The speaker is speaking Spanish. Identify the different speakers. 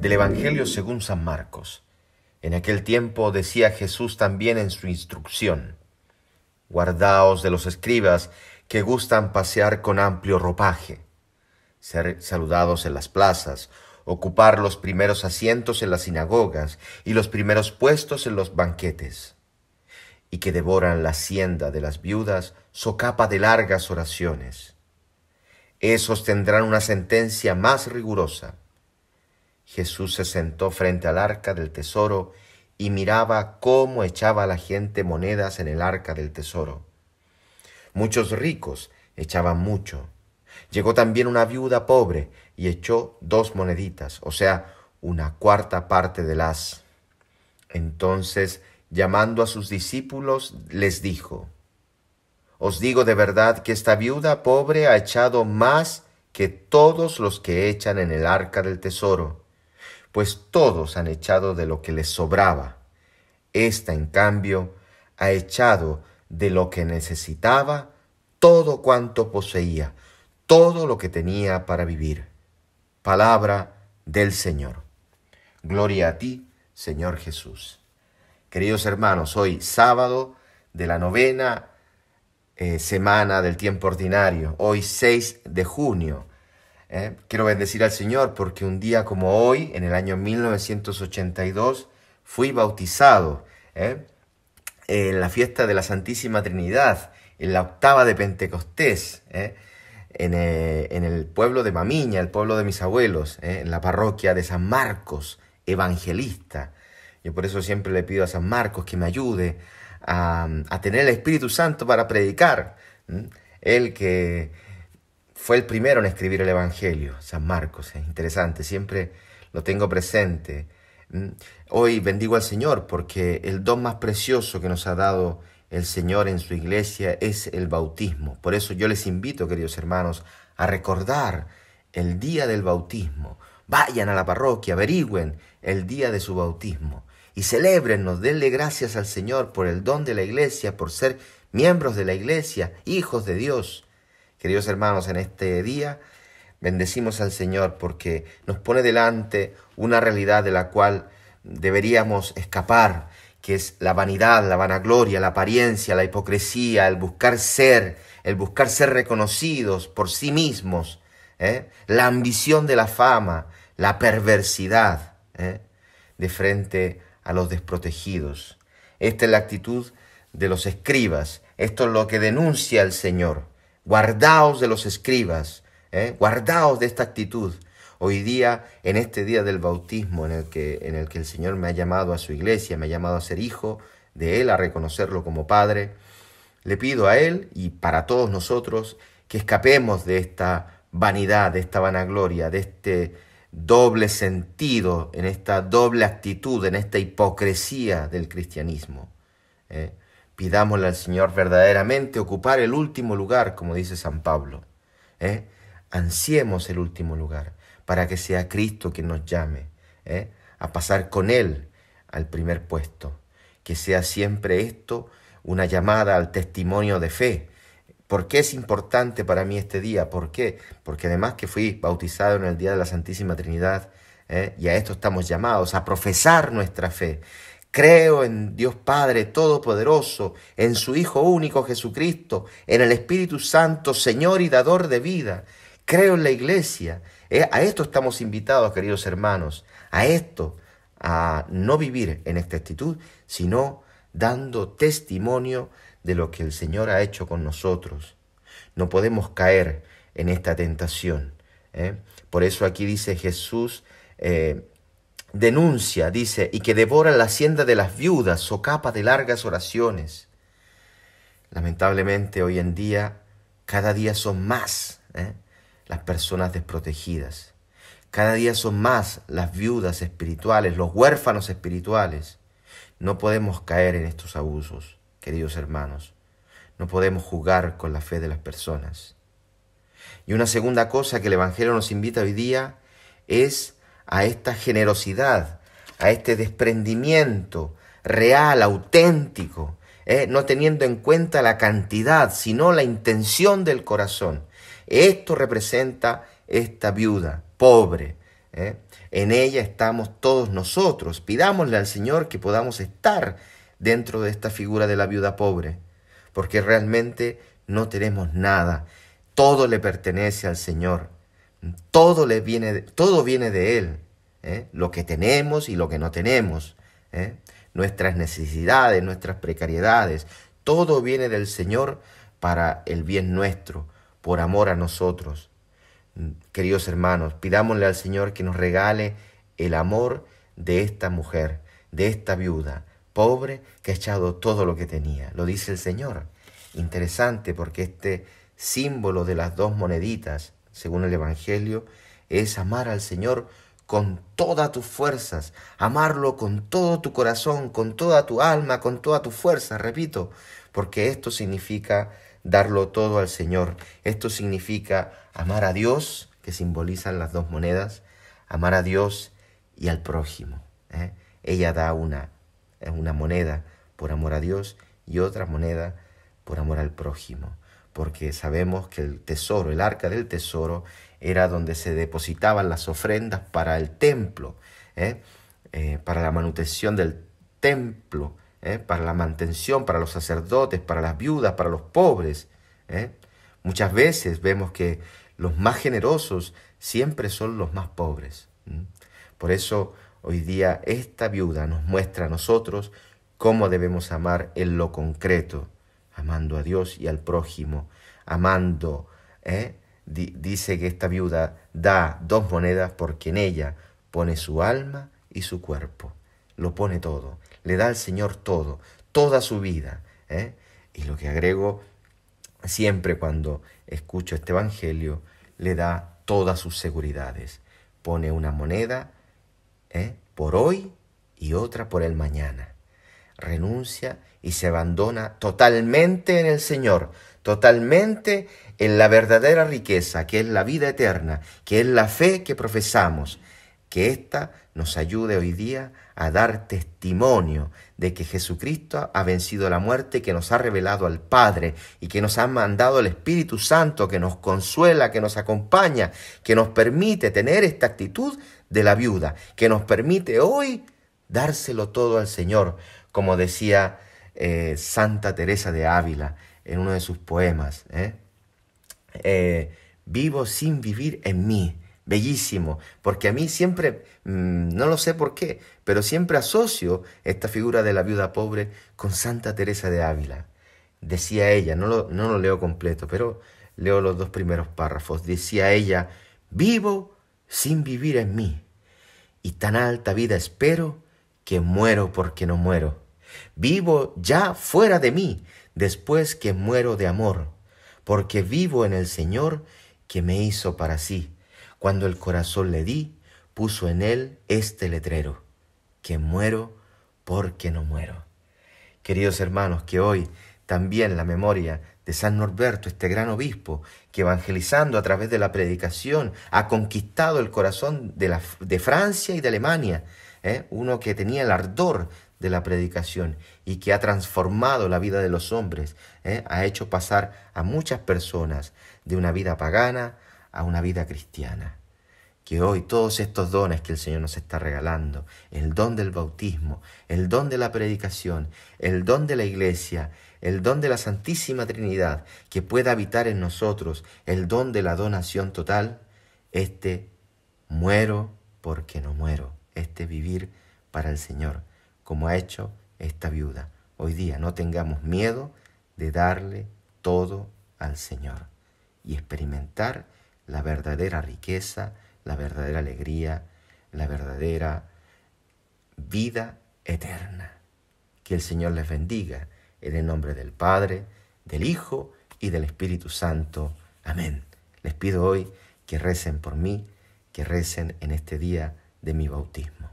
Speaker 1: del Evangelio según San Marcos. En aquel tiempo decía Jesús también en su instrucción, Guardaos de los escribas que gustan pasear con amplio ropaje, ser saludados en las plazas, ocupar los primeros asientos en las sinagogas y los primeros puestos en los banquetes, y que devoran la hacienda de las viudas socapa de largas oraciones. Esos tendrán una sentencia más rigurosa Jesús se sentó frente al arca del tesoro y miraba cómo echaba la gente monedas en el arca del tesoro. Muchos ricos echaban mucho. Llegó también una viuda pobre y echó dos moneditas, o sea, una cuarta parte de las. Entonces, llamando a sus discípulos, les dijo, Os digo de verdad que esta viuda pobre ha echado más que todos los que echan en el arca del tesoro pues todos han echado de lo que les sobraba. Esta, en cambio, ha echado de lo que necesitaba todo cuanto poseía, todo lo que tenía para vivir. Palabra del Señor. Gloria a ti, Señor Jesús. Queridos hermanos, hoy sábado de la novena eh, semana del tiempo ordinario, hoy 6 de junio ¿eh? quiero bendecir al Señor porque un día como hoy, en el año 1982, fui bautizado ¿eh? en la fiesta de la Santísima Trinidad, en la octava de Pentecostés, ¿eh? en, el pueblo de Mamiña, el pueblo de mis abuelos, en la parroquia de San Marcos, evangelista. Yo por eso siempre le pido a San Marcos que me ayude a, a tener el Espíritu Santo para predicar. el que fue el primero en escribir el Evangelio, San Marcos, es interesante, siempre lo tengo presente. Mm, hoy bendigo al Señor porque el don más precioso que nos ha dado el Señor en su iglesia es el bautismo. Por eso yo les invito, queridos hermanos, a recordar el día del bautismo. Vayan a la parroquia, averigüen el día de su bautismo y celebrennos, denle gracias al Señor por el don de la iglesia, por ser miembros de la iglesia, hijos de Dios. Queridos hermanos, en este día bendecimos al Señor porque nos pone delante una realidad de la cual deberíamos escapar, que es la vanidad, la vanagloria, la apariencia, la hipocresía, el buscar ser, el buscar ser reconocidos por sí mismos, ¿eh? la ambición de la fama, la perversidad ¿eh? de frente a los desprotegidos. Esta es la actitud de los escribas. Esto es lo que denuncia el Señor. Guardaos de los escribas, ¿eh? guardaos de esta actitud. Hoy día, en este día del bautismo en el, que, en el que el Señor me ha llamado a su iglesia, me ha llamado a ser hijo de Él, a reconocerlo como Padre, le pido a Él y para todos nosotros que escapemos de esta vanidad, de esta vanagloria, de este doble sentido, en esta doble actitud, en esta hipocresía del cristianismo. ¿eh? Pidámosle al Señor verdaderamente ocupar el último lugar, como dice San Pablo. ¿eh? Ansiemos el último lugar para que sea Cristo quien nos llame ¿eh? a pasar con Él al primer puesto. Que sea siempre esto una llamada al testimonio de fe. ¿Por qué es importante para mí este día? ¿Por qué? Porque además que fui bautizado en el día de la Santísima Trinidad, ¿eh? y a esto estamos llamados, a profesar nuestra fe. Creo en Dios Padre Todopoderoso, en su Hijo único Jesucristo, en el Espíritu Santo, Señor y Dador de vida. Creo en la Iglesia. Eh, a esto estamos invitados, queridos hermanos, a esto, a no vivir en esta actitud, sino dando testimonio de lo que el Señor ha hecho con nosotros. No podemos caer en esta tentación. ¿eh? Por eso aquí dice Jesús, eh, denuncia, dice, y que devora la hacienda de las viudas, o capas de largas oraciones. Lamentablemente hoy en día, cada día son más ¿eh? las personas desprotegidas. Cada día son más las viudas espirituales, los huérfanos espirituales. No podemos caer en estos abusos, queridos hermanos. No podemos jugar con la fe de las personas. Y una segunda cosa que el Evangelio nos invita hoy día es a esta generosidad, a este desprendimiento real, auténtico, ¿eh? no teniendo en cuenta la cantidad, sino la intención del corazón. Esto representa esta viuda pobre. ¿eh? En ella estamos todos nosotros. Pidámosle al Señor que podamos estar dentro de esta figura de la viuda pobre, porque realmente no tenemos nada. Todo le pertenece al Señor. Todo, le viene, todo viene de Él. ¿eh? Lo que tenemos y lo que no tenemos. ¿eh? Nuestras necesidades, nuestras precariedades. Todo viene del Señor para el bien nuestro, por amor a nosotros. Queridos hermanos, pidámosle al Señor que nos regale el amor de esta mujer, de esta viuda, pobre, que ha echado todo lo que tenía. Lo dice el Señor. Interesante porque este símbolo de las dos moneditas según el Evangelio, es amar al Señor con todas tus fuerzas, amarlo con todo tu corazón, con toda tu alma, con toda tu fuerza, repito, porque esto significa darlo todo al Señor. Esto significa amar a Dios, que simbolizan las dos monedas, amar a Dios y al prójimo. ¿eh? Ella da una, una moneda por amor a Dios y otra moneda por amor al prójimo porque sabemos que el tesoro, el arca del tesoro, era donde se depositaban las ofrendas para el templo, ¿eh? Eh, para la manutención del templo, ¿eh? para la mantención, para los sacerdotes, para las viudas, para los pobres. Muchas veces vemos que los más generosos siempre son los más pobres. Por eso hoy día esta viuda nos muestra a nosotros cómo debemos amar en lo concreto amando a Dios y al prójimo, amando. ¿eh? dice que esta viuda da dos monedas porque en ella pone su alma y su cuerpo, lo pone todo, le da al Señor todo, toda su vida. ¿eh? Y lo que agrego siempre cuando escucho este Evangelio, le da todas sus seguridades. Pone una moneda ¿eh? por hoy y otra por el mañana renuncia y se abandona totalmente en el Señor, totalmente en la verdadera riqueza, que es la vida eterna, que es la fe que profesamos, que ésta nos ayude hoy día a dar testimonio de que Jesucristo ha vencido la muerte, que nos ha revelado al Padre y que nos ha mandado el Espíritu Santo, que nos consuela, que nos acompaña, que nos permite tener esta actitud de la viuda, que nos permite hoy dárselo todo al Señor, como decía eh, Santa Teresa de Ávila en uno de sus poemas. ¿eh? Eh, vivo sin vivir en mí. Bellísimo, porque a mí siempre, mm, no lo sé por qué, pero siempre asocio esta figura de la viuda pobre con Santa Teresa de Ávila. Decía ella, no no lo leo completo, pero leo los dos primeros párrafos. Decía ella, vivo sin vivir en mí, y tan alta vida espero que muero porque no muero. Vivo ya fuera de mí después que muero de amor, porque vivo en el Señor que me hizo para sí. Cuando el corazón le di, puso en él este letrero, que muero porque no muero. Queridos hermanos, que hoy también la memoria de San Norberto, este gran obispo, que evangelizando a través de la predicación ha conquistado el corazón de, Francia y de Alemania, ¿eh? uno que tenía el ardor de la predicación y que ha transformado la vida de los hombres, ¿eh? ha hecho pasar a muchas personas de una vida pagana a una vida cristiana. Que hoy todos estos dones que el Señor nos está regalando, el don del bautismo, el don de la predicación, el don de la iglesia, el don de la Santísima Trinidad, que pueda habitar en nosotros, el don de la donación total, este muero porque no muero este vivir para el Señor, como ha hecho esta viuda. Hoy día no tengamos miedo de darle todo al Señor y experimentar la verdadera riqueza, la verdadera alegría, la verdadera vida eterna. Que el Señor les bendiga en el nombre del Padre, del Hijo y del Espíritu Santo. Amén. Les pido hoy que recen por mí, que recen en este día de mi bautismo.